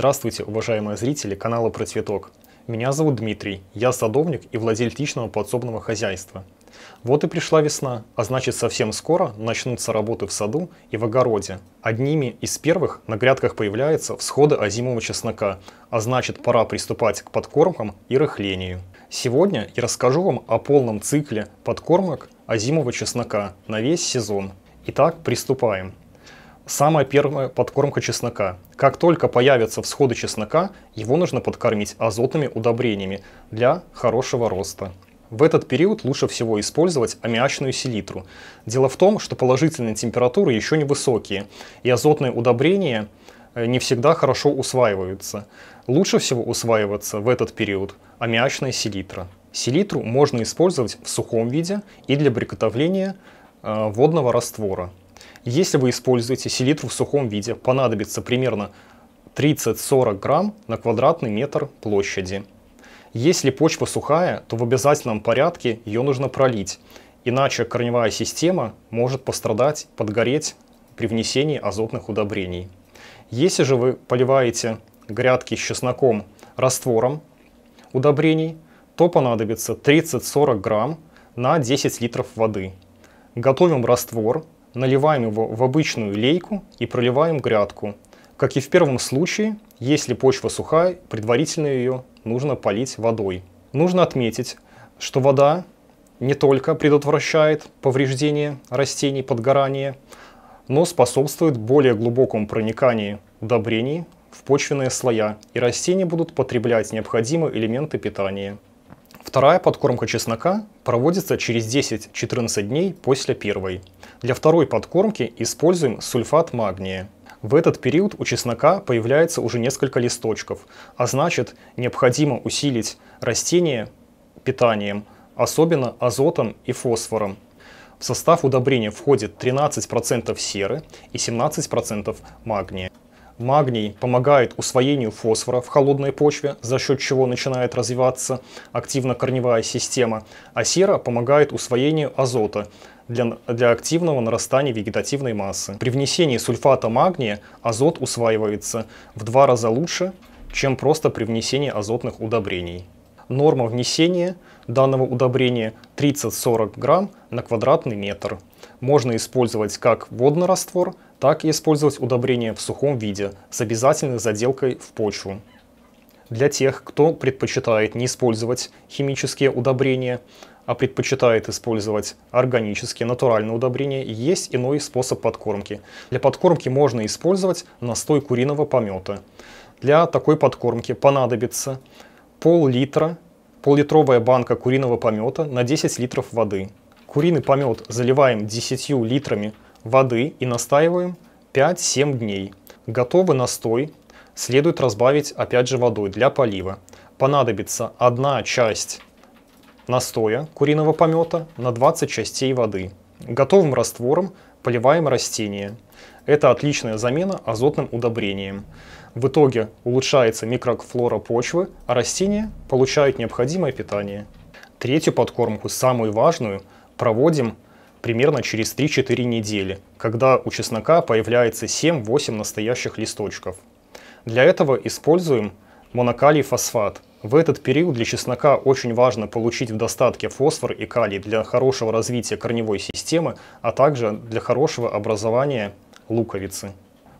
Здравствуйте, уважаемые зрители канала Про Цветок. Меня зовут Дмитрий, я садовник и владелец личного подсобного хозяйства. Вот и пришла весна, а значит совсем скоро начнутся работы в саду и в огороде. Одними из первых на грядках появляются всходы озимого чеснока, а значит пора приступать к подкормкам и рыхлению. Сегодня я расскажу вам о полном цикле подкормок озимого чеснока на весь сезон. Итак, приступаем. Самая первая подкормка чеснока. Как только появятся всходы чеснока, его нужно подкормить азотными удобрениями для хорошего роста. В этот период лучше всего использовать аммиачную селитру. Дело в том, что положительные температуры еще не высокие, и азотные удобрения э, не всегда хорошо усваиваются. Лучше всего усваиваться в этот период аммиачная селитра. Селитру можно использовать в сухом виде и для приготовления э, водного раствора. Если вы используете селитру в сухом виде, понадобится примерно 30-40 грамм на квадратный метр площади. Если почва сухая, то в обязательном порядке ее нужно пролить, иначе корневая система может пострадать, подгореть при внесении азотных удобрений. Если же вы поливаете грядки с чесноком раствором удобрений, то понадобится 30-40 грамм на 10 литров воды. Готовим раствор наливаем его в обычную лейку и проливаем грядку. Как и в первом случае, если почва сухая, предварительно ее нужно полить водой. Нужно отметить, что вода не только предотвращает повреждение растений, подгорание, но способствует более глубокому прониканию удобрений в почвенные слоя, и растения будут потреблять необходимые элементы питания. Вторая подкормка чеснока проводится через 10-14 дней после первой. Для второй подкормки используем сульфат магния. В этот период у чеснока появляется уже несколько листочков, а значит необходимо усилить растение питанием, особенно азотом и фосфором. В состав удобрения входит 13% серы и 17% магния. Магний помогает усвоению фосфора в холодной почве, за счет чего начинает развиваться активно-корневая система, а сера помогает усвоению азота для, для активного нарастания вегетативной массы. При внесении сульфата магния азот усваивается в два раза лучше, чем просто при внесении азотных удобрений. Норма внесения данного удобрения 30-40 грамм на квадратный метр можно использовать как водный раствор, так и использовать удобрение в сухом виде с обязательной заделкой в почву. Для тех, кто предпочитает не использовать химические удобрения, а предпочитает использовать органические, натуральные удобрения, есть иной способ подкормки. Для подкормки можно использовать настой куриного помета. Для такой подкормки понадобится пол-литра, пол-литровая банка куриного помета на 10 литров воды – Куриный помет заливаем 10 литрами воды и настаиваем 5-7 дней. Готовый настой следует разбавить опять же водой для полива. Понадобится одна часть настоя куриного помета на 20 частей воды. Готовым раствором поливаем растения. Это отличная замена азотным удобрением. В итоге улучшается микрофлора почвы, а растения получают необходимое питание. Третью подкормку, самую важную – проводим примерно через 3-4 недели, когда у чеснока появляется 7-8 настоящих листочков. Для этого используем монокалий фосфат. В этот период для чеснока очень важно получить в достатке фосфор и калий для хорошего развития корневой системы, а также для хорошего образования луковицы.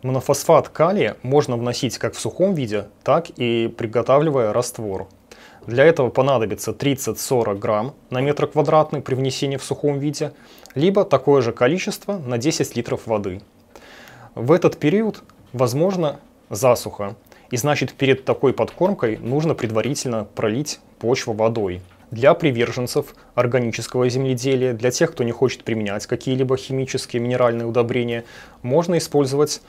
Монофосфат калия можно вносить как в сухом виде, так и приготавливая раствор. Для этого понадобится 30-40 грамм на метр квадратный при внесении в сухом виде, либо такое же количество на 10 литров воды. В этот период возможно засуха, и значит перед такой подкормкой нужно предварительно пролить почву водой. Для приверженцев органического земледелия, для тех, кто не хочет применять какие-либо химические минеральные удобрения, можно использовать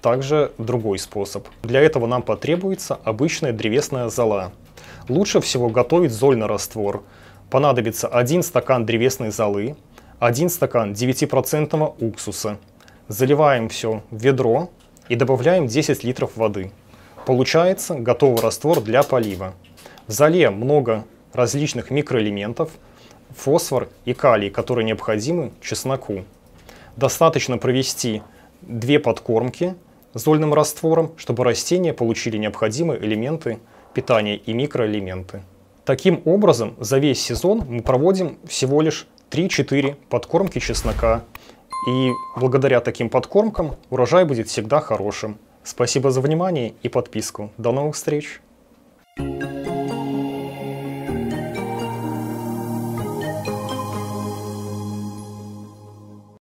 также другой способ. Для этого нам потребуется обычная древесная зола – Лучше всего готовить зольный раствор. Понадобится 1 стакан древесной золы, 1 стакан 9% уксуса. Заливаем все в ведро и добавляем 10 литров воды. Получается готовый раствор для полива. В золе много различных микроэлементов, фосфор и калий, которые необходимы чесноку. Достаточно провести две подкормки зольным раствором, чтобы растения получили необходимые элементы питание и микроэлементы. Таким образом, за весь сезон мы проводим всего лишь 3-4 подкормки чеснока. И благодаря таким подкормкам урожай будет всегда хорошим. Спасибо за внимание и подписку. До новых встреч! Thank you.